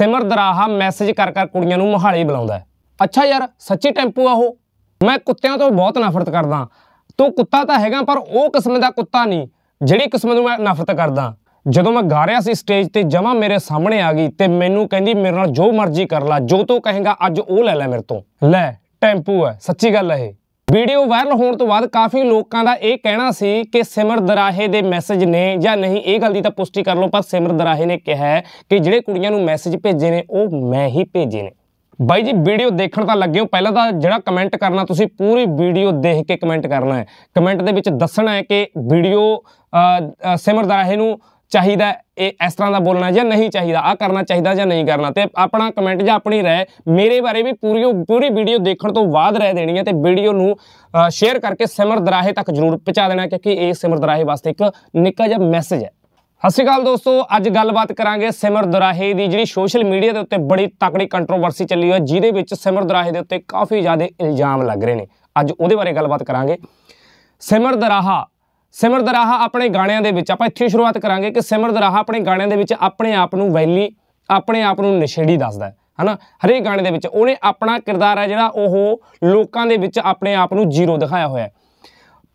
ਸਿਮਰ ਦਰਾਹਾ message ਕਰ ਕਰ ਕੁੜੀਆਂ ਨੂੰ ਮੋਹਾਲੀ ਬੁਲਾਉਂਦਾ ਅੱਛਾ ਯਾਰ ਸੱਚੀ ਟੈਂਪੂ ਆ ਉਹ ਮੈਂ ਕੁੱਤਿਆਂ ਤੋਂ ਬਹੁਤ ਨਫ਼ਰਤ ਕਰਦਾ ਤੂੰ ਕੁੱਤਾ ਤਾਂ ਹੈਗਾ ਪਰ ਉਹ ਕਿਸਮ ਦਾ ਕੁੱਤਾ ਨਹੀਂ ਜਿਹੜੀ ਕਿਸਮ ਨੂੰ ਮੈਂ ਨਫ਼ਰਤ ਕਰਦਾ ਜਦੋਂ ਮੈਂ ਗਾ ਰਿਹਾ ਸੀ ਸਟੇਜ ਤੇ ਜਮਾ ਮੇਰੇ ਸਾਹਮਣੇ ਆ ਗਈ ਤੇ ਮੈਨੂੰ ਕਹਿੰਦੀ ਮੇਰੇ ਨਾਲ ਜੋ ਮਰਜ਼ੀ ਕਰ ਲੈ ਜੋ ਤੂੰ ਕਹੇਗਾ ਅੱਜ ਉਹ ਲੈ ਲੈ ਮੇਰੇ ਤੋਂ ਲੈ ਟੈਂਪੂ ਹੈ ਸੱਚੀ ਗੱਲ ਹੈ ਇਹ ਵੀਡੀਓ ਵਾਇਰਲ ਹੋਣ ਤੋਂ ਬਾਅਦ ਕਾਫੀ ਲੋਕਾਂ ਦਾ ਇਹ ਕਹਿਣਾ ਸੀ ਕਿ ਸਿਮਰ ਦਰਾਹੇ ਦੇ ਮੈਸੇਜ ਨੇ ਜਾਂ ਨਹੀਂ ਇਹ ਗੱਲ ਦੀ ਤਾਂ ਪੁਸ਼ਟੀ ਕਰ ਲਓ ਪਰ ਸਿਮਰ ਦਰਾਹੇ ਨੇ ਕਿਹਾ ਕਿ ਜਿਹੜੇ ਕੁੜੀਆਂ ਨੂੰ ਮੈਸੇਜ ਭੇਜੇ ਨੇ ਉਹ ਮੈਂ ਹੀ ਭੇਜੇ ਨੇ ਬਾਈ ਜੀ ਵੀਡੀਓ ਦੇਖਣ ਤਾਂ ਲੱਗਿਓ ਪਹਿਲਾਂ ਤਾਂ ਜਿਹੜਾ ਕਮੈਂਟ ਕਰਨਾ ਤੁਸੀਂ ਪੂਰੀ ਵੀਡੀਓ ਦੇਖ ਕੇ ਕਮੈਂਟ ਕਰਨਾ ਹੈ ਕਮੈਂਟ ਦੇ ਵਿੱਚ ਦੱਸਣਾ ਹੈ ਕਿ ਵੀਡੀਓ ਸਿਮਰ ਦਰਾਹੇ ਨੂੰ ਚਾਹੀਦਾ ਇਹ ਇਸ ਤਰ੍ਹਾਂ ਦਾ ਬੋਲਣਾ ਜਾਂ ਨਹੀਂ ਚਾਹੀਦਾ ਆ ਕਰਨਾ ਚਾਹੀਦਾ ਜਾਂ ਨਹੀਂ ਕਰਨਾ ਤੇ ਆਪਣਾ ਕਮੈਂਟ ਜਾਂ ਆਪਣੀ رائے ਮੇਰੇ ਬਾਰੇ ਵੀ ਪੂਰੀ ਪੂਰੀ ਵੀਡੀਓ ਦੇਖਣ ਤੋਂ ਬਾਅਦ ਰਹਿ ਦੇਣੀ ਹੈ ਤੇ ਵੀਡੀਓ ਨੂੰ ਸ਼ੇਅਰ ਕਰਕੇ ਸਿਮਰ ਦਰਾਹੇ ਤੱਕ ਜਰੂਰ ਪਹੁੰਚਾ ਦੇਣਾ ਕਿਉਂਕਿ ਇਹ ਸਿਮਰ ਦਰਾਹੇ ਵਾਸਤੇ ਇੱਕ ਨਿੱਕਾ ਜਿਹਾ ਮੈਸੇਜ ਹੈ ਸਤਿ ਸ਼੍ਰੀ ਦੋਸਤੋ ਅੱਜ ਗੱਲਬਾਤ ਕਰਾਂਗੇ ਸਿਮਰ ਦਰਾਹੇ ਦੀ ਜਿਹੜੀ ਸੋਸ਼ਲ ਮੀਡੀਆ ਦੇ ਉੱਤੇ ਬੜੀ ਤਕੜੀ ਕੰਟਰੋਵਰਸੀ ਚੱਲੀ ਹੋਈ ਹੈ ਜਿਹਦੇ ਵਿੱਚ ਸਿਮਰ ਦਰਾਹੇ ਦੇ ਉੱਤੇ ਕਾਫੀ ਜ਼ਿਆਦਾ ਇਲਜ਼ਾਮ ਲੱਗ ਰਹੇ ਨੇ ਅੱਜ ਉਹਦੇ ਬਾਰੇ ਗੱਲਬਾਤ ਕਰਾਂਗੇ ਸਿਮਰ ਦਰਾਹਾ ਸਿਮਰ ਦਰਾਹਾ ਆਪਣੇ ਗਾਣਿਆਂ ਦੇ ਵਿੱਚ ਆਪਾਂ ਇੱਥੇ ਸ਼ੁਰੂਆਤ ਕਰਾਂਗੇ ਕਿ ਸਿਮਰ ਦਰਾਹਾ ਆਪਣੇ ਗਾਣਿਆਂ ਦੇ ਵਿੱਚ ਆਪਣੇ ਆਪ ਨੂੰ ਵੈਲੀ ਆਪਣੇ ਆਪ ਨੂੰ ਨਸ਼ੇੜੀ ਦੱਸਦਾ ਹੈ ਹਨਾ ਹਰੇਕ ਗਾਣੇ ਦੇ ਵਿੱਚ ਉਹਨੇ ਆਪਣਾ ਕਿਰਦਾਰ ਹੈ ਜਿਹੜਾ ਉਹ ਲੋਕਾਂ ਦੇ ਵਿੱਚ ਆਪਣੇ ਆਪ ਨੂੰ ਜ਼ੀਰੋ ਦਿਖਾਇਆ ਹੋਇਆ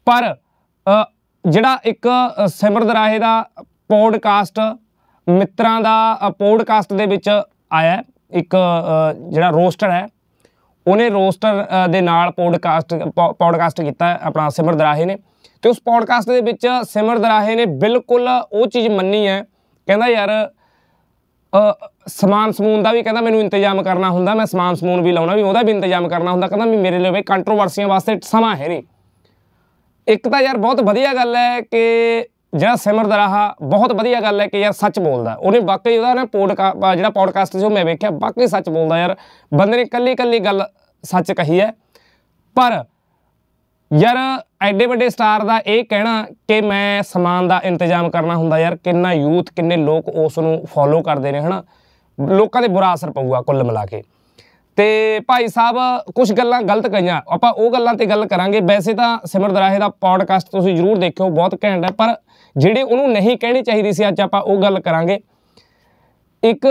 ਪਰ ਜਿਹੜਾ ਇੱਕ ਸਿਮਰ ਦਰਾਹੇ ਦਾ ਪੋਡਕਾਸਟ ਮਿੱਤਰਾਂ ਦਾ ਪੋਡਕਾਸਟ ਦੇ ਵਿੱਚ ਆਇਆ ਇੱਕ ਜਿਹੜਾ ਰੋਸਟਰ ਹੈ ਉਹਨੇ ਰੋਸਟਰ ਦੇ ਨਾਲ ਪੋਡਕਾਸਟ ਪੋਡਕਾਸਟ ਕੀਤਾ ਆਪਣਾ ਸਿਮਰ ਦਰਾਹੇ ਨੇ ਤੇ ਉਸ ਪੌਡਕਾਸਟ ਦੇ ਵਿੱਚ ਸਿਮਰ ਦਰਾਹੇ ਨੇ ਬਿਲਕੁਲ ਉਹ ਚੀਜ਼ ਮੰਨੀ ਹੈ ਕਹਿੰਦਾ ਯਾਰ ਸਮਾਨ ਸਮੂਨ ਦਾ ਵੀ ਕਹਿੰਦਾ ਮੈਨੂੰ ਇੰਤਜ਼ਾਮ ਕਰਨਾ ਹੁੰਦਾ ਮੈਂ ਸਮਾਨ ਸਮੂਨ ਵੀ ਲਾਉਣਾ ਵੀ ਉਹਦਾ ਵੀ ਇੰਤਜ਼ਾਮ ਕਰਨਾ ਹੁੰਦਾ ਕਹਿੰਦਾ ਵੀ ਮੇਰੇ ਲਈ ਬਈ ਕੰਟਰੋਵਰਸੀਆਂ ਵਾਸਤੇ ਸਮਾਂ ਹੈ ਨਹੀਂ ਇੱਕ ਤਾਂ ਯਾਰ ਬਹੁਤ ਵਧੀਆ ਗੱਲ ਹੈ ਕਿ ਜਿਹੜਾ ਸਿਮਰ ਦਰਾਹਾ ਬਹੁਤ ਵਧੀਆ ਗੱਲ ਹੈ ਕਿ ਯਾਰ ਸੱਚ ਬੋਲਦਾ ਉਹਨੇ ਵਾਕਈ ਉਹਦਾ ਨਾ ਪੋਡਕਾ ਜਿਹੜਾ ਪੋਡਕਾਸਟ ਸੀ ਉਹ ਮੈਂ ਵੇਖਿਆ ਵਾਕਈ ਸੱਚ ਬੋਲਦਾ ਯਾਰ ਬੰਦੇ ਨੇ ਕੱਲੀ ਕੱਲੀ ਗੱਲ ਸੱਚ ਕਹੀ ਹੈ ਪਰ ਯਾਰ ਐਡੇ ਵੱਡੇ ਸਟਾਰ ਦਾ ਇਹ ਕਹਿਣਾ ਕਿ ਮੈਂ ਸਮਾਨ ਦਾ ਇੰਤਜ਼ਾਮ ਕਰਨਾ ਹੁੰਦਾ ਯਾਰ ਕਿੰਨਾ ਯੂਥ ਕਿੰਨੇ ਲੋਕ ਉਸ ਨੂੰ ਫੋਲੋ ਕਰਦੇ ਨੇ ਹਨਾ ਲੋਕਾਂ ਦੇ ਬੁਰਾ ਅਸਰ ਪਊਗਾ ਕੁੱਲ ਮਿਲਾ ਕੇ ਤੇ ਭਾਈ ਸਾਹਿਬ ਕੁਝ ਗੱਲਾਂ ਗਲਤ ਕਹੀਆਂ ਆਪਾਂ ਉਹ ਗੱਲਾਂ ਤੇ ਗੱਲ ਕਰਾਂਗੇ ਵੈਸੇ ਤਾਂ ਸਿਮਰ ਦਰਾਹੇ ਦਾ ਪੌਡਕਾਸਟ ਤੁਸੀਂ ਜ਼ਰੂਰ ਦੇਖਿਓ ਬਹੁਤ ਘੈਂਟ ਹੈ ਪਰ ਜਿਹੜੇ ਉਹਨੂੰ ਨਹੀਂ ਕਹਿਣੀ ਚਾਹੀਦੀ ਸੀ ਅੱਜ ਆਪਾਂ ਉਹ ਗੱਲ ਕਰਾਂਗੇ ਇੱਕ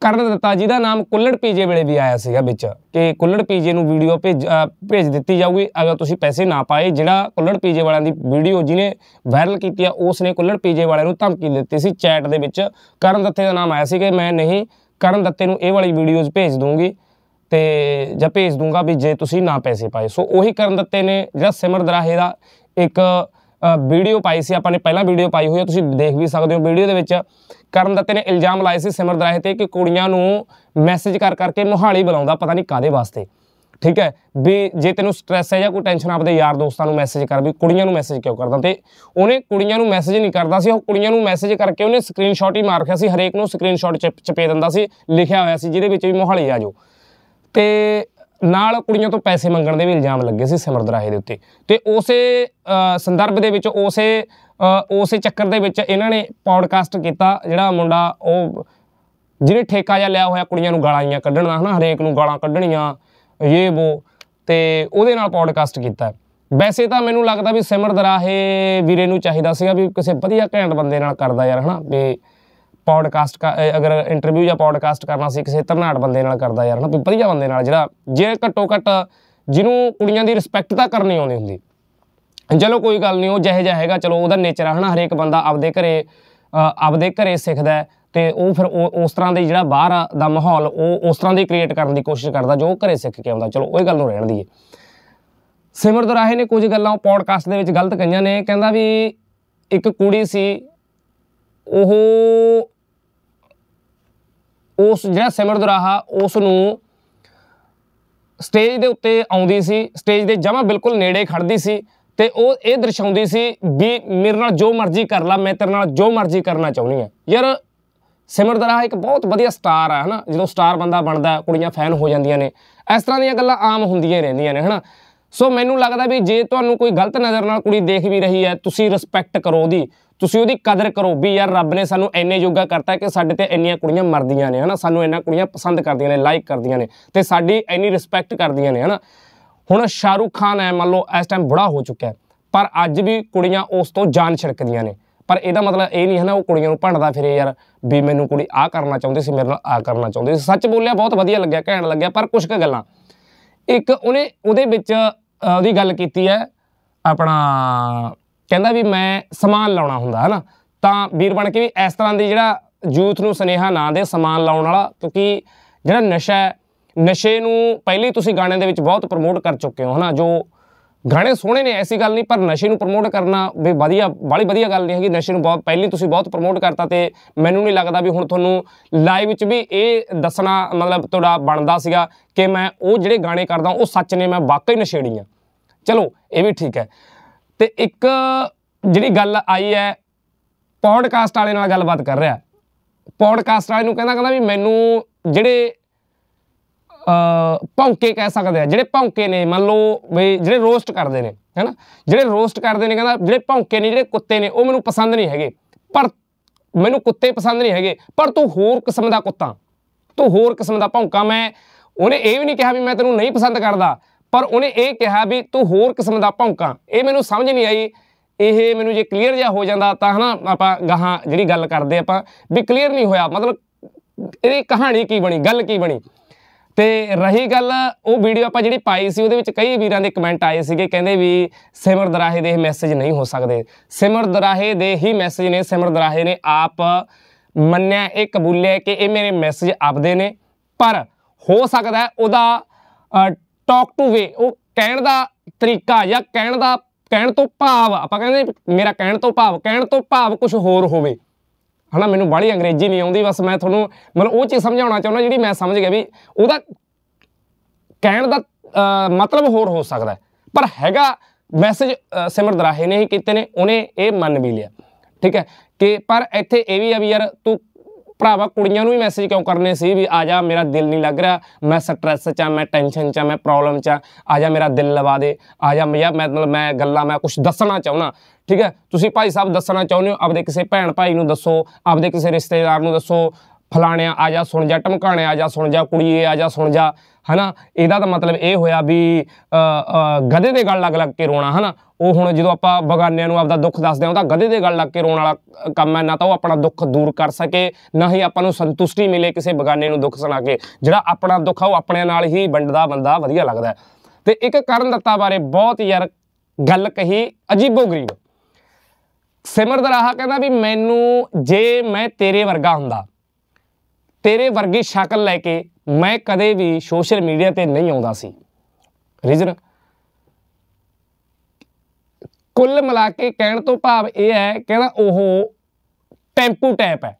ਕਰਨ ਦਿੱਤਾ ਜਿਹਦਾ ਨਾਮ ਕੁੱਲੜ ਪੀਜੇ ਵੇਲੇ ਵੀ ਆਇਆ ਸੀਗਾ ਵਿੱਚ ਕਿ ਕੁੱਲੜ ਪੀਜੇ ਨੂੰ ਵੀਡੀਓ ਭੇਜ ਭੇਜ ਦਿੱਤੀ ਜਾਊਗੀ ਅਗਰ ਤੁਸੀਂ ਪੈਸੇ ਨਾ ਪਾਏ ਜਿਹੜਾ ਕੁੱਲੜ ਪੀਜੇ ਵਾਲਿਆਂ ਦੀ ਵੀਡੀਓ ਜਿਹਨੇ ਵਾਇਰਲ ਕੀਤੀ ਆ ਉਸ ਨੇ ਕੁੱਲੜ ਪੀਜੇ ਵਾਲਿਆਂ ਨੂੰ ਧਮਕੀ ਦਿੱਤੀ ਸੀ ਚੈਟ ਦੇ ਵਿੱਚ ਕਰਨ ਦੱਤੇ ਦਾ ਨਾਮ ਆਇਆ ਸੀ ਕਿ ਮੈਂ ਨਹੀਂ ਕਰਨ ਦੱਤੇ ਨੂੰ ਇਹ ਵਾਲੀ ਵੀਡੀਓਜ਼ ਭੇਜ ਦੂੰਗੀ ਤੇ ਜਾਂ ਭੇਜ ਦੂੰਗਾ ਵੀ ਜੇ ਤੁਸੀਂ ਨਾ ਪੈਸੇ ਪਾਏ ਸੋ ਉਹੀ ਕਰਨ ਦੱਤੇ ਨੇ ਜਿਹੜਾ ਸਿਮਰ ਦਰਾਹੇ ਦਾ ਇੱਕ ਵੀਡੀਓ ਪਾਈ ਸੀ ਆਪਾਂ ਨੇ ਪਹਿਲਾਂ ਵੀਡੀਓ ਪਾਈ ਹੋਈ ਹੈ ਤੁਸੀਂ ਦੇਖ ਵੀ ਸਕਦੇ ਹੋ ਵੀਡੀਓ ਦੇ ਵਿੱਚ ਕਰਨ ਦੱਤੇ ਨੇ ਇਲਜ਼ਾਮ ਲਾਏ ਸੀ ਸਿਮਰ ਦਰਾਹੇ ਤੇ ਕਿ ਕੁੜੀਆਂ ਨੂੰ ਮੈਸੇਜ ਕਰ ਕਰਕੇ ਮੁਹਾਲੀ ਬੁਲਾਉਂਦਾ ਪਤਾ ਨਹੀਂ ਕਾਦੇ ਵਾਸਤੇ ਠੀਕ ਹੈ ਵੀ ਜੇ ਤੈਨੂੰ ਸਟ्रेस ਹੈ ਜਾਂ ਕੋਈ ਟੈਨਸ਼ਨ ਆਪਦੇ ਯਾਰ ਦੋਸਤਾਂ ਨੂੰ ਮੈਸੇਜ ਕਰ ਵੀ ਕੁੜੀਆਂ ਨੂੰ ਮੈਸੇਜ ਕਿਉਂ ਕਰਦਾ ਤੇ ਉਹਨੇ ਕੁੜੀਆਂ ਨੂੰ ਮੈਸੇਜ ਨਹੀਂ ਕਰਦਾ ਸੀ ਉਹ ਕੁੜੀਆਂ ਨੂੰ ਮੈਸੇਜ ਕਰਕੇ ਉਹਨੇ ਸਕਰੀਨਸ਼ਾਟ ਹੀ ਮਾਰ ਰੱਖਿਆ ਸੀ ਹਰੇਕ ਨੂੰ ਸਕਰੀਨਸ਼ਾਟ ਚਪੇ ਦਿੰਦਾ ਸੀ ਲਿਖਿਆ ਹੋਇਆ ਸੀ ਜਿਹਦੇ ਵਿੱਚ ਵੀ ਮੋਹਾਲੀ ਆ ਜਾਓ ਤੇ ਨਾਲ ਕੁੜੀਆਂ ਤੋਂ ਪੈਸੇ ਮੰਗਣ ਦੇ ਵੀ ਇਲਜ਼ਾਮ ਲੱਗੇ ਸੀ ਸਿਮਰਦ ਰਾਹੇ ਦੇ ਉੱਤੇ ਤੇ ਉਸੇ ਸੰਦਰਭ ਦੇ ਵਿੱਚ ਉਸੇ ਉਸੇ ਚੱਕਰ ਦੇ ਵਿੱਚ ਇਹਨਾਂ ਨੇ ਪੌਡਕਾਸਟ ਕੀਤਾ ਜਿਹੜਾ ਮੁੰਡਾ ਉਹ ਜਿਹਨੇ ਠੇਕਾ ਜਿਹਾ ਲਿਆ ਹੋਇਆ ਕੁੜੀਆਂ ਨੂੰ ਗਾਲਾਂ ਕੱਢਣ ਦਾ ਹਨਾ ਹਰੇਕ ਨੂੰ ਗਾਲਾਂ ਕੱਢਣੀਆਂ ਇਹ ਉਹ ਤੇ ਉਹਦੇ ਨਾਲ ਪੌਡਕਾਸਟ ਕੀਤਾ ਵੈਸੇ ਤਾਂ ਮੈਨੂੰ ਲੱਗਦਾ ਵੀ ਸਿਮਰ ਦਰਾਹੇ ਵੀਰੇ ਨੂੰ ਚਾਹੀਦਾ ਸੀਗਾ ਵੀ ਕਿਸੇ ਵਧੀਆ ਘੈਂਟ ਬੰਦੇ ਨਾਲ ਕਰਦਾ ਯਾਰ ਹਨਾ ਵੀ ਪੌਡਕਾਸਟ ਅਗਰ ਇੰਟਰਵਿਊ ਜਾਂ ਪੌਡਕਾਸਟ ਕਰਨਾ ਸੀ ਕਿਸੇ ਧਰਨਾੜ ਬੰਦੇ ਨਾਲ ਕਰਦਾ ਯਾਰ ਨਾ ਵਧੀਆ ਬੰਦੇ ਨਾਲ ਜਿਹੜਾ ਜੇ ਘੱਟੋ ਘੱਟ ਜਿਹਨੂੰ ਕੁੜੀਆਂ ਦੀ ਰਿਸਪੈਕਟ ਤਾਂ ਕਰਨੀ ਆਉਂਦੀ ਹੁੰਦੀ ਚਲੋ ਕੋਈ ਗੱਲ ਨਹੀਂ ਉਹ ਜਿਹੇ ਜਿਹਾ ਹੈਗਾ ਚਲੋ ਉਹਦਾ ਨੇਚਰ ਆ ਹਨਾ ਹਰੇਕ ਬੰਦਾ ਆਪਦੇ ਘਰੇ ਆਪਦੇ ਘਰੇ ਸਿੱਖਦਾ ਤੇ ਉਹ ਫਿਰ ਉਸ ਤਰ੍ਹਾਂ ਦੇ ਜਿਹੜਾ ਬਾਹਰ ਦਾ ਮਾਹੌਲ ਉਹ ਉਸ ਤਰ੍ਹਾਂ ਦੇ ਕ੍ਰੀਏਟ ਕਰਨ ਦੀ ਕੋਸ਼ਿਸ਼ ਕਰਦਾ ਜੋ ਘਰੇ ਸਿੱਖ ਕੇ ਆਉਂਦਾ ਚਲੋ ਉਹ ਗੱਲ ਨੂੰ ਰਹਿਣ ਦਈਏ ਸਿਮਰ ਦਰਾਹੇ ਨੇ ਕੁਝ ਗੱਲਾਂ ਉਹ ਪੌਡਕਾਸਟ ਦੇ ਵਿੱਚ ਗਲਤ ਕਹੀਆਂ ਨੇ ਕਹਿੰਦਾ ਵੀ ਇੱਕ ਕੁੜੀ ਸੀ ਉਹ ਉਸ ਜਿਹੜਾ ਸਿਮਰ ਦੁਰਾਹਾ ਉਸ ਨੂੰ ਸਟੇਜ ਦੇ ਉੱਤੇ ਆਉਂਦੀ ਸੀ ਸਟੇਜ ਦੇ ਜਮਾ ਬਿਲਕੁਲ ਨੇੜੇ ਖੜਦੀ ਸੀ ਤੇ ਉਹ ਇਹ ਦਰਸਾਉਂਦੀ ਸੀ ਵੀ ਮੇਰੇ ਨਾਲ ਜੋ ਮਰਜ਼ੀ ਕਰ ਲੈ ਮੈਂ ਤੇਰੇ ਨਾਲ ਜੋ ਮਰਜ਼ੀ ਕਰਨਾ ਚਾਹੁੰਦੀ ਆ ਯਾਰ ਸਿਮਰ ਦਰਾਹਾ ਇੱਕ ਬਹੁਤ ਵਧੀਆ ਸਟਾਰ ਆ ਹਨਾ ਜਦੋਂ ਸਟਾਰ ਬੰਦਾ ਬਣਦਾ ਕੁੜੀਆਂ ਫੈਨ ਹੋ ਜਾਂਦੀਆਂ ਨੇ ਇਸ ਤਰ੍ਹਾਂ ਦੀਆਂ ਗੱਲਾਂ ਆਮ ਹੁੰਦੀਆਂ ਰਹਿੰਦੀਆਂ ਨੇ ਹਨਾ ਸੋ ਮੈਨੂੰ ਲੱਗਦਾ ਵੀ ਜੇ ਤੁਹਾਨੂੰ ਕੋਈ ਗਲਤ ਨਜ਼ਰ ਨਾਲ ਕੁੜੀ ਦੇਖ ਵੀ ਰਹੀ ਹੈ ਤੁਸੀਂ ਰਿਸਪੈਕਟ ਕਰੋ ਉਹਦੀ ਤੁਸੀਂ ਉਹਦੀ ਕਦਰ ਕਰੋ ਵੀ ਯਾਰ ਰੱਬ ਨੇ ਸਾਨੂੰ ਐਨੇ ਯੋਗਾ ਕਰਤਾ ਕਿ ਸਾਡੇ ਤੇ ਇੰਨੀਆਂ ਕੁੜੀਆਂ ਮਰਦੀਆਂ ਨੇ ਹਨਾ ਸਾਨੂੰ ਇੰਨਾ ਕੁੜੀਆਂ ਪਸੰਦ ਕਰਦੀਆਂ ਨੇ ਲਾਈਕ ਕਰਦੀਆਂ ਨੇ ਤੇ ਸਾਡੀ ਐਨੀ ਰਿਸਪੈਕਟ ਕਰਦੀਆਂ ਨੇ ਹਨਾ ਹੁਣ ਸ਼ਾਹਰੂਖ ਖਾਨ ਹੈ ਮੰਨ ਲਓ ਇਸ ਟਾਈਮ ਬੁੜਾ ਹੋ ਚੁੱਕਾ ਹੈ ਪਰ ਅੱਜ ਵੀ ਕੁੜੀਆਂ ਉਸ ਤੋਂ ਜਾਨ ਛਿੜਕਦੀਆਂ ਨੇ ਪਰ ਇਹਦਾ ਮਤਲਬ ਇਹ ਨਹੀਂ ਹਨਾ ਉਹ ਕੁੜੀਆਂ ਨੂੰ ਭੰਡਦਾ ਫਿਰੇ ਯਾਰ ਵੀ ਮੈਨੂੰ ਕੁੜੀ ਆ ਕਰਨਾ ਚਾਹੁੰਦੀ ਸੀ ਮੇਰੇ ਨਾਲ ਆ ਕਰਨਾ ਚਾਹੁੰਦੀ ਸੀ ਸੱਚ ਬੋਲਿਆ ਬਹੁਤ ਵਧੀਆ ਲੱਗਿਆ ਕਹਿਣ ਲੱਗਿਆ ਪਰ ਕੁਝ ਕੁ ਗੱਲਾਂ ਇੱਕ ਉਹਨੇ ਉਹਦੇ ਵਿੱਚ ਉਹਦੀ ਗੱਲ ਕੀਤੀ ਹੈ ਆਪਣਾ ਕਹਿੰਦਾ ਵੀ ਮੈਂ ਸਮਾਨ ਲਾਉਣਾ ਹੁੰਦਾ ਹਨਾ ਤਾਂ ਵੀਰ ਬਣ ਕੇ ਵੀ ਇਸ ਤਰ੍ਹਾਂ ਦੀ ਜਿਹੜਾ ਯੂਥ ਨੂੰ ਸਨੇਹਾ ਨਾ ਦੇ ਸਮਾਨ ਲਾਉਣ ਵਾਲਾ ਕਿਉਂਕਿ ਜਿਹੜਾ ਨਸ਼ਾ ਹੈ ਨਸ਼ੇ ਨੂੰ ਪਹਿਲੇ ਤੁਸੀਂ ਗਾਣੇ ਦੇ ਵਿੱਚ ਬਹੁਤ ਪ੍ਰਮੋਟ ਕਰ ਚੁੱਕੇ ਹੋ ਹਨਾ ਜੋ ਗਾਣੇ ਸੋਹਣੇ ਨੇ ਐਸੀ ਗੱਲ ਨਹੀਂ ਪਰ ਨਸ਼ੇ ਨੂੰ ਪ੍ਰਮੋਟ ਕਰਨਾ ਵੀ ਵਧੀਆ ਬੜੀ ਵਧੀਆ ਗੱਲ ਨਹੀਂ ਹੈਗੀ ਨਸ਼ੇ ਨੂੰ ਬਹੁਤ ਪਹਿਲੀ ਤੁਸੀਂ ਬਹੁਤ ਪ੍ਰਮੋਟ ਕਰਤਾ ਤੇ ਮੈਨੂੰ ਨਹੀਂ ਲੱਗਦਾ ਵੀ ਹੁਣ ਤੁਹਾਨੂੰ ਲਾਈਵ ਵਿੱਚ ਵੀ ਇਹ ਦੱਸਣਾ ਮਤਲਬ ਤੁਹਾਡਾ ਬਣਦਾ ਸੀਗਾ ਕਿ ਮੈਂ ਉਹ ਜਿਹੜੇ ਗਾਣੇ ਕਰਦਾ ਉਹ ਸੱਚ ਨੇ ਮੈਂ ਵਾਕਈ ਨਸ਼ੇੜੀ ਆ ਚਲੋ ਇਹ ਵੀ ਠੀਕ ਹੈ ਤੇ ਇੱਕ ਜਿਹੜੀ ਗੱਲ ਆਈ ਹੈ ਪੌਡਕਾਸਟ ਵਾਲੇ ਨਾਲ ਗੱਲਬਾਤ ਕਰ ਰਿਹਾ ਪੌਡਕਾਸਟ ਵਾਲੇ ਨੂੰ ਕਹਿੰਦਾ ਕਹਿੰਦਾ ਵੀ ਮੈਨੂੰ ਜਿਹੜੇ ਭੌਂਕੇ ਕਹਿ ਸਕਦੇ ਆ ਜਿਹੜੇ ਭੌਂਕੇ ਨੇ ਮੰਨ ਲਓ ਵੀ ਜਿਹੜੇ ਰੋਸਟ ਕਰਦੇ ਨੇ ਹੈਨਾ ਜਿਹੜੇ ਰੋਸਟ ਕਰਦੇ ਨੇ ਕਹਿੰਦਾ ਜਿਹੜੇ ਭੌਂਕੇ ਨੇ ਜਿਹੜੇ ਕੁੱਤੇ ਨੇ ਉਹ ਮੈਨੂੰ ਪਸੰਦ ਨਹੀਂ ਹੈਗੇ ਪਰ ਮੈਨੂੰ ਕੁੱਤੇ ਪਸੰਦ ਨਹੀਂ ਹੈਗੇ ਪਰ ਤੂੰ ਹੋਰ ਕਿਸਮ ਦਾ ਕੁੱਤਾ ਤੂੰ ਹੋਰ ਕਿਸਮ ਦਾ ਭੌਂਕਾ ਮੈਂ ਉਹਨੇ ਇਹ ਵੀ ਨਹੀਂ ਕਿਹਾ ਵੀ ਮੈਂ ਤੈਨੂੰ ਨਹੀਂ ਪਸੰਦ ਕਰਦਾ ਪਰ ਉਹਨੇ ਇਹ ਕਿਹਾ ਵੀ ਤੂੰ ਹੋਰ ਕਿਸਮ ਦਾ ਭੌਂਕਾ ਇਹ ਮੈਨੂੰ ਸਮਝ ਨਹੀਂ ਆਈ ਇਹ ਮੈਨੂੰ ਜੇ ਕਲੀਅਰ ਜਿਹਾ ਹੋ ਜਾਂਦਾ ਤਾਂ ਹਨਾ ਆਪਾਂ ਗਾਹਾਂ ਜਿਹੜੀ ਗੱਲ ਕਰਦੇ ਆਪਾਂ ਵੀ ਕਲੀਅਰ ਨਹੀਂ ਹੋਇਆ ਮਤਲਬ ਇਹਦੀ ਕਹਾਣੀ ਕੀ ਬਣੀ ਗੱਲ ਕੀ ਬਣੀ ਤੇ ਰਹੀ ਗੱਲ ਉਹ ਵੀਡੀਓ ਆਪਾਂ ਜਿਹੜੀ ਪਾਈ ਸੀ ਉਹਦੇ ਵਿੱਚ ਕਈ ਵੀਰਾਂ ਦੇ ਕਮੈਂਟ ਆਏ ਸੀਗੇ ਕਹਿੰਦੇ ਵੀ ਸਿਮਰ ਦਰਾਹੇ ਦੇ ਇਹ ਮੈਸੇਜ ਨਹੀਂ ਹੋ ਸਕਦੇ ਸਿਮਰ ਦਰਾਹੇ ਦੇ ਹੀ ਮੈਸੇਜ ਨੇ ਸਿਮਰ ਦਰਾਹੇ ਨੇ ਆਪ ਮੰਨਿਆ ਇਹ ਕਬੂਲਿਆ ਕਿ ਇਹ ਮੇਰੇ ਮੈਸੇਜ ਆਪਦੇ ਨੇ ਪਰ ਹੋ ਸਕਦਾ ਉਹਦਾ ਟਾਕ ਟੂ ਵੇ ਉਹ ਕਹਿਣ ਦਾ ਤਰੀਕਾ ਜਾਂ ਕਹਿਣ ਦਾ ਕਹਿਣ ਤੋਂ ਭਾਵ ਆਪਾਂ ਕਹਿੰਦੇ ਮੇਰਾ ਕਹਿਣ ਤੋਂ ਭਾਵ ਕਹਿਣ ਤੋਂ ਭਾਵ ਕੁਝ ਹੋਰ ਹੋਵੇ ਹਨਾ ਮੈਨੂੰ ਬੜੀ ਅੰਗਰੇਜ਼ੀ ਨਹੀਂ ਆਉਂਦੀ ਬਸ ਮੈਂ ਤੁਹਾਨੂੰ ਮਤਲਬ ਉਹ ਚੀਜ਼ ਸਮਝਾਉਣਾ ਚਾਹੁੰਦਾ ਜਿਹੜੀ ਮੈਂ ਸਮਝ ਗਿਆ ਵੀ ਉਹਦਾ ਕਹਿਣ ਦਾ ਮਤਲਬ ਹੋਰ ਹੋ ਸਕਦਾ ਪਰ ਹੈਗਾ ਮੈਸੇਜ ਸਿਮਰ ਦਰਾਹੇ ਨੇ ਹੀ ਕੀਤੇ ਨੇ ਉਹਨੇ ਇਹ ਮੰਨ ਵੀ ਲਿਆ ਠੀਕ ਹੈ ਕਿ ਪਰ ਇੱਥੇ ਇਹ ਵੀ ਆ ਵੀ ਯਾਰ ਤੂੰ ਭਰਾਵਾ ਕੁੜੀਆਂ ਨੂੰ ਵੀ ਮੈਸੇਜ ਕਿਉਂ ਕਰਨੇ ਸੀ ਵੀ ਆ ਜਾ ਮੇਰਾ ਦਿਲ ਨਹੀਂ ਲੱਗ ਰਿਹਾ ਮੈਂ ਸਟ੍ਰੈਸ 'ਚ ਆ ਮੈਂ ਟੈਨਸ਼ਨ 'ਚ ਆ ਮੈਂ ਪ੍ਰੋਬਲਮ 'ਚ ਆ ਜਾ ਮੇਰਾ ਦਿਲ ਲਵਾ ਦੇ ਆ ਜਾ ਮੈਂ ਮਤਲਬ ਮੈਂ ਗੱਲਾਂ ਮੈਂ ਕੁਝ ਦੱਸਣਾ ਚਾਹਣਾ ਠੀਕ ਹੈ ਤੁਸੀਂ ਭਾਈ ਸਾਹਿਬ ਦੱਸਣਾ ਚਾਹੁੰਦੇ ਹੋ ਆਪਦੇ ਕਿਸੇ ਭੈਣ ਭਾਈ ਨੂੰ ਦੱਸੋ ਆਪਦੇ ਕਿਸੇ ਰਿਸ਼ਤੇਦਾਰ ਨੂੰ ਦੱਸੋ ਫਲਾਣਿਆ ਆ ਜਾ ਸੁਣ ਜਾ ਟਮਕਾਣਿਆ ਆ ਜਾ ਸੁਣ ਜਾ ਕੁੜੀਏ ਆ ਜਾ ਸੁਣ ਜਾ ਹਨਾ ਇਹਦਾ ਤਾਂ ਮਤਲਬ ਇਹ ਹੋਇਆ ਵੀ ਗਧੇ ਦੇ ਗੱਲ ਲੱਗ ਲੱਗ ਕੇ ਰੋਣਾ ਹਨਾ ਉਹ ਹੁਣ ਜਦੋਂ ਆਪਾਂ ਬਗਾਨਿਆਂ ਨੂੰ ਆਪਦਾ ਦੁੱਖ ਦੱਸਦੇ ਹਾਂ ਤਾਂ ਗਧੇ ਦੇ ਗੱਲ ਲੱਗ ਕੇ ਰੋਣ ਵਾਲਾ ਕੰਮ ਹੈ ਨਾ ਤਾਂ ਉਹ ਆਪਣਾ ਦੁੱਖ ਦੂਰ ਕਰ ਸਕੇ ਨਾ ਹੀ ਆਪਾਂ ਨੂੰ ਸੰਤੁਸ਼ਟੀ ਮਿਲੇ ਕਿਸੇ ਬਗਾਨੇ ਨੂੰ ਦੁੱਖ ਸੁਣਾ ਕੇ ਜਿਹੜਾ ਆਪਣਾ ਦੁੱਖ ਆ ਉਹ ਆਪਣੇ ਨਾਲ ਹੀ ਵੰਡਦਾ ਬੰਦਾ ਵਧੀਆ ਲੱਗਦਾ ਤੇ ਇੱਕ ਕਰਨ ਦਿੱਤਾ ਬਾਰੇ ਬਹੁਤ ਯਾਰ ਗੱਲ ਕਹੀ ਅਜੀਬੋ ਗਰੀਬ ਸਿਮਰਦਰਾਹਾ ਕਹਿੰਦਾ ਵੀ ਮੈਨੂੰ ਜੇ ਮੈਂ ਤੇਰੇ ਵਰਗਾ ਹੁੰਦਾ ਤੇਰੇ ਵਰਗੀ ਸ਼ਕਲ ਲੈ ਕੇ ਮੈਂ ਕਦੇ ਵੀ ਸੋਸ਼ਲ ਮੀਡੀਆ ਤੇ ਨਹੀਂ ਆਉਂਦਾ ਸੀ ਰੀਜ਼ਨ ਕੁੱਲ ਮਿਲਾ ਕੇ ਕਹਿਣ ਤੋਂ ਭਾਵ ਇਹ ਹੈ ਕਹਿੰਦਾ ਉਹ ਟੈਂਪੂ ਟੈਪ ਹੈ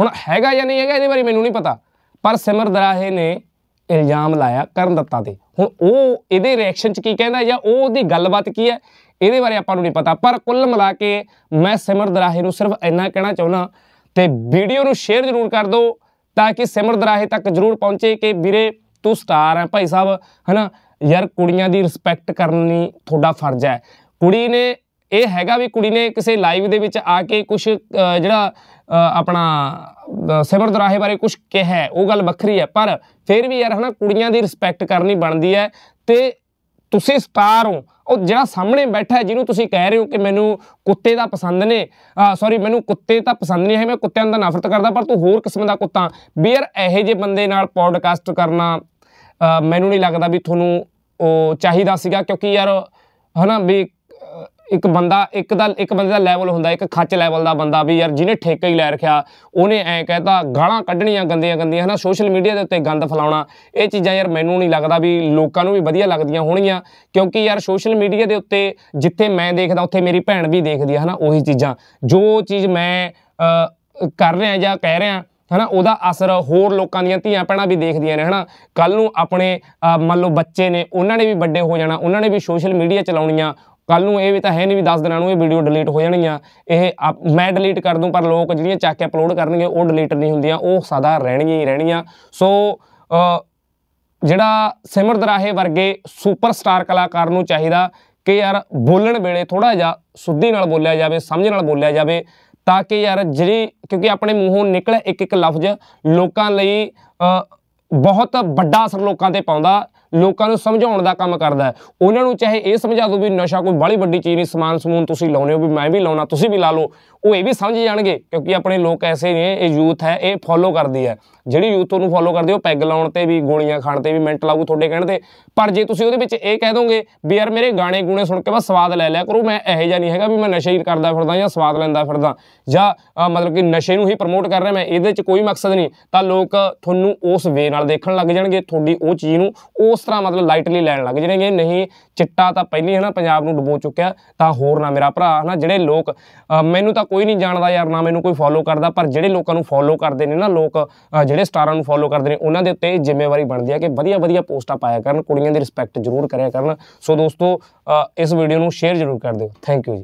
ਹੁਣ ਹੈਗਾ ਜਾਂ ਨਹੀਂ ਹੈਗਾ ਇਹਦੇ ਬਾਰੇ ਮੈਨੂੰ ਨਹੀਂ ਪਤਾ ਪਰ ਸਿਮਰ ਦਰਾਹੇ ਨੇ ਇਲਜ਼ਾਮ ਲਾਇਆ ਕਰਨ ਦਿੱਤਾ ਤੇ ਹੁਣ ਉਹ ਇਹਦੇ ਰਿਐਕਸ਼ਨ 'ਚ ਕੀ ਕਹਿੰਦਾ ਜਾਂ ਉਹ ਉਹਦੀ ਗੱਲਬਾਤ ਕੀ ਹੈ ਇਹਦੇ ਬਾਰੇ ਆਪਾਂ ਨੂੰ ਨਹੀਂ ਪਤਾ ਪਰ ਕੁੱਲ ਮਿਲਾ ਕੇ ਮੈਂ ਸਿਮਰ ਦਰਾਹੇ ਨੂੰ ਸਿਰਫ ਇੰਨਾ ਕਹਿਣਾ ਚਾਹੁੰਦਾ ਤੇ ਵੀਡੀਓ ਨੂੰ ਸ਼ੇਅਰ ਜ਼ਰੂਰ ਕਰ ਦਿਓ ਤਾਂ ਕਿ ਸਿਮਰਦ ਰਾਹੇ ਤੱਕ ਜ਼ਰੂਰ ਪਹੁੰਚੇ ਕਿ ਵੀਰੇ ਤੂੰ ਸਟਾਰ ਹੈ ਭਾਈ ਸਾਹਿਬ ਹਨਾ ਯਾਰ ਕੁੜੀਆਂ ਦੀ ਰਿਸਪੈਕਟ ਕਰਨੀ ਤੁਹਾਡਾ ਫਰਜ਼ ਹੈ ਕੁੜੀ ਨੇ ਇਹ ਹੈਗਾ ਵੀ ਕੁੜੀ ਨੇ ਕਿਸੇ ਲਾਈਵ ਦੇ ਵਿੱਚ ਆ ਕੇ ਕੁਝ ਜਿਹੜਾ ਆਪਣਾ ਸਿਮਰ ਦਰਾਹੇ ਬਾਰੇ ਕੁਝ ਕਿਹਾ ਉਹ ਗੱਲ ਵੱਖਰੀ ਹੈ ਪਰ ਫਿਰ ਵੀ ਯਾਰ ਹਨਾ ਕੁੜੀਆਂ ਦੀ ਰਿਸਪੈਕਟ ਕਰਨੀ ਬਣਦੀ ਹੈ ਤੇ ਤੁਸੀਂ ਸਟਾਰ ਹੋ ਉਹ ਜਿਹੜਾ ਸਾਹਮਣੇ ਬੈਠਾ ਹੈ ਜਿਹਨੂੰ ਤੁਸੀਂ ਕਹਿ ਰਹੇ ਹੋ ਕਿ ਮੈਨੂੰ ਕੁੱਤੇ ਦਾ ਪਸੰਦ ਨੇ ਸੌਰੀ ਮੈਨੂੰ ਕੁੱਤੇ ਤਾਂ ਪਸੰਦ ਨਹੀਂ ਹੈ ਮੈਂ ਕੁੱਤਿਆਂ ਦਾ ਨਫ਼ਰਤ ਕਰਦਾ ਪਰ ਤੂੰ ਹੋਰ ਕਿਸਮ ਦਾ ਕੁੱਤਾ ਬੀਅਰ ਇਹੋ ਜਿਹੇ ਬੰਦੇ ਨਾਲ ਪੌਡਕਾਸਟ ਕਰਨਾ ਮੈਨੂੰ ਨਹੀਂ ਲੱਗਦਾ ਵੀ ਤੁਹਾਨੂੰ ਉਹ ਚਾਹੀਦਾ ਸੀਗਾ ਕਿਉਂਕਿ ਯਾਰ ਹਨਾ ਵੀ ਇੱਕ ਬੰਦਾ ਇੱਕ ਦਾ ਇੱਕ ਬੰਦੇ ਦਾ ਲੈਵਲ ਹੁੰਦਾ ਇੱਕ ਖੱਚ ਲੈਵਲ ਦਾ ਬੰਦਾ ਵੀ ਯਾਰ ਜਿਹਨੇ ਠੇਕਾ ਹੀ ਲੈ ਰੱਖਿਆ ਉਹਨੇ ਐ ਕਹਿਤਾ ਗਾਲਾਂ ਕੱਢਣੀਆਂ ਗੰਦੀਆਂ ਗੰਦੀਆਂ ਹਨਾ ਸੋਸ਼ਲ ਮੀਡੀਆ ਦੇ ਉੱਤੇ ਗੰਦ ਫਲਾਉਣਾ ਇਹ ਚੀਜ਼ਾਂ ਯਾਰ ਮੈਨੂੰ ਨਹੀਂ ਲੱਗਦਾ ਵੀ ਲੋਕਾਂ ਨੂੰ ਵੀ ਵਧੀਆ ਲੱਗਦੀਆਂ ਹੋਣੀਆਂ ਕਿਉਂਕਿ ਯਾਰ ਸੋਸ਼ਲ ਮੀਡੀਆ ਦੇ ਉੱਤੇ ਜਿੱਥੇ ਮੈਂ ਦੇਖਦਾ ਉੱਥੇ ਮੇਰੀ ਭੈਣ ਵੀ ਦੇਖਦੀ ਹੈ ਹਨਾ ਉਹੀ ਚੀਜ਼ਾਂ ਜੋ ਚੀਜ਼ ਮੈਂ ਕਰ ਰਿਹਾ ਜਾਂ ਕਹਿ ਰਿਹਾ ਹਨਾ ਉਹਦਾ ਅਸਰ ਹੋਰ ਲੋਕਾਂ ਦੀਆਂ ਧੀਆਂ ਪੈਣਾ ਵੀ ਦੇਖਦੀਆਂ ਨੇ ਹਨਾ ਕੱਲ ਨੂੰ ਆਪਣੇ ਮੰਨ ਲਓ ਬੱਚੇ ਨੇ ਉਹਨਾਂ ਨੇ ਵੀ ਵੱਡੇ ਹੋ ਜਾਣਾ ਉਹਨਾਂ ਨੇ ਵੀ ਸੋਸ਼ਲ ਮੀਡੀਆ ਚਲਾਉਣੀਆਂ ਕੱਲ ਨੂੰ ਇਹ ਵੀ ਤਾਂ ਹੈ ਨਹੀਂ ਵੀ 10 ਦਿਨਾਂ ਨੂੰ ਇਹ ਵੀਡੀਓ ਡਿਲੀਟ ਹੋ ਜਾਣਗੀਆਂ ਇਹ ਮੈਂ ਡਿਲੀਟ ਕਰ ਦੂੰ ਪਰ ਲੋਕ ਜਿਹੜੀਆਂ ਚੱਕ ਕੇ ਅਪਲੋਡ ਕਰਨਗੇ ਉਹ ਡਿਲੀਟ ਨਹੀਂ ਹੁੰਦੀਆਂ ਉਹ ਸਦਾ ਰਹਿਣਗੀਆਂ ਹੀ ਰਹਿਣਗੀਆਂ ਸੋ ਜਿਹੜਾ ਸਿਮਰ ਦਰਾਹੇ ਵਰਗੇ ਸੁਪਰਸਟਾਰ ਕਲਾਕਾਰ ਨੂੰ ਚਾਹੀਦਾ ਕਿ ਯਾਰ ਬੋਲਣ ਵੇਲੇ ਥੋੜਾ ਜਿਹਾ ਸੁੱਧੀ ਨਾਲ ਬੋਲਿਆ ਜਾਵੇ ਸਮਝ ਨਾਲ ਬੋਲਿਆ ਜਾਵੇ ਤਾਂ ਕਿ ਯਾਰ ਜਿਹੜੀ ਕਿਉਂਕਿ ਆਪਣੇ ਮੂੰਹੋਂ ਨਿਕਲ ਇੱਕ ਇੱਕ ਲਫ਼ਜ਼ ਲੋਕਾਂ ਲਈ ਬਹੁਤ ਵੱਡਾ ਅਸਰ ਲੋਕਾਂ ਤੇ ਪਾਉਂਦਾ ਲੋਕਾਂ ਨੂੰ ਸਮਝਾਉਣ ਦਾ ਕੰਮ ਕਰਦਾ ਹੈ ਉਹਨਾਂ ਨੂੰ ਚਾਹੇ ਇਹ ਸਮਝਾ ਦੋ ਵੀ ਨਸ਼ਾ ਕੋਈ ਬੜੀ ਵੱਡੀ ਚੀਜ਼ ਨਹੀਂ ਸਮਾਨ ਸਮੂਨ ਤੁਸੀਂ ਲਾਉਨੇ ਹੋ ਵੀ ਮੈਂ ਵੀ ਲਾਉਣਾ ਤੁਸੀਂ ਵੀ ਲਾ ਲਓ ਉਹ ਇਹ ਵੀ ਸਮਝ ਜਾਣਗੇ ਕਿਉਂਕਿ ਆਪਣੇ ਲੋਕ ਐਸੇ ਨੇ ਇਹ ਯੂਥ ਹੈ ਇਹ ਫੋਲੋ ਕਰਦੀ ਹੈ ਜਿਹੜੀ ਯੂਥ ਉਹਨੂੰ ਫੋਲੋ ਕਰਦੇ ਉਹ ਪੈਗ ਲਾਉਣ ਤੇ ਵੀ ਗੋਲੀਆਂ ਖਾਣ ਤੇ ਵੀ ਮਿੰਟ ਲਾਊ ਤੁਹਾਡੇ ਕਹਿਣ ਤੇ ਪਰ ਜੇ ਤੁਸੀਂ ਉਹਦੇ ਵਿੱਚ ਇਹ ਕਹਿ ਦੋਗੇ ਵੀ ਯਾਰ ਮੇਰੇ ਗਾਣੇ ਗੂਣੇ ਸੁਣ ਕੇ ਬਸ ਸਵਾਦ ਲੈ ਲਿਆ ਕਰੋ ਮੈਂ ਇਹੋ ਜਿਹਾ ਨਹੀਂ ਹੈਗਾ ਵੀ ਮੈਂ ਨਸ਼ਾ ਹੀ ਕਰਦਾ ਫਿਰਦਾ ਜਾਂ ਸਵਾਦ ਲੈਂਦਾ ਫਿਰਦਾ ਜਾਂ ਮਤਲਬ ਕਿ ਨਸ਼ੇ ਨੂੰ ਹੀ ਪ੍ਰਮੋਟ ਕਰ ਰਿਹਾ ਮੈਂ ਇਹਦੇ ਵਿੱਚ ਕੋਈ ਮਕਸਦ ਨਹੀਂ ਤਾਂ ਲੋਕ ਤੁਹਾਨੂੰ ਉਸ ਵੇ ਨਾਲ ਦੇਖਣ ਲੱਗ ਜਾਣਗੇ ਤੁਹਾਡੀ ਉਹ ਚੀਜ਼ ਨੂੰ ਉਸ ਤਰ੍ਹਾਂ ਮਤਲਬ ਲਾਈਟਲੀ ਲੈਣ ਲੱਗ ਜਿਹੜੇ ਨਹੀਂ ਚਿੱਟਾ ਤਾਂ ਪਹਿਲੀ ਹੈ ਨਾ ਪੰਜਾਬ ਨੂੰ ਡਬੋ ਚੁੱਕਿਆ ਤਾਂ ਹੋਰ ਨਾ ਮੇਰਾ ਭਰਾ ਹਨਾ ਜਿਹੜੇ ਲੋਕ ਮੈਨੂੰ ਤਾਂ ਕੋਈ ਨਹੀਂ ਜਾਣਦਾ ਯਾਰ ਨਾ ਮੈਨੂੰ ਕੋਈ ਫੋਲੋ ਕਰਦਾ ਪਰ ਜਿਹੜੇ ਲੋਕਾਂ ਨੂੰ ਫੋਲੋ ਕਰਦੇ ਨੇ ਨਾ ਲੋਕ ਜਿਹੜੇ ਸਟਾਰਾਂ ਨੂੰ ਫੋਲੋ ਕਰਦੇ ਨੇ ਉਹਨਾਂ ਦੇ ਉੱਤੇ ਜ਼ਿੰਮੇਵਾਰੀ ਬਣਦੀ ਹੈ ਕਿ ਵਧੀਆ ਵਧੀਆ ਪੋਸਟਾਂ ਪਾਇਆ ਕਰਨ ਕੁੜੀਆਂ ਦੀ ਰਿਸਪੈਕਟ ਜ਼ਰੂਰ ਕਰਿਆ ਕਰਨ ਸੋ ਦੋਸਤੋ ਇਸ ਵੀਡੀਓ ਨੂੰ ਸ਼ੇਅਰ ਜ਼ਰੂਰ ਕਰ ਦਿਓ ਥੈਂਕ ਯੂ ਜੀ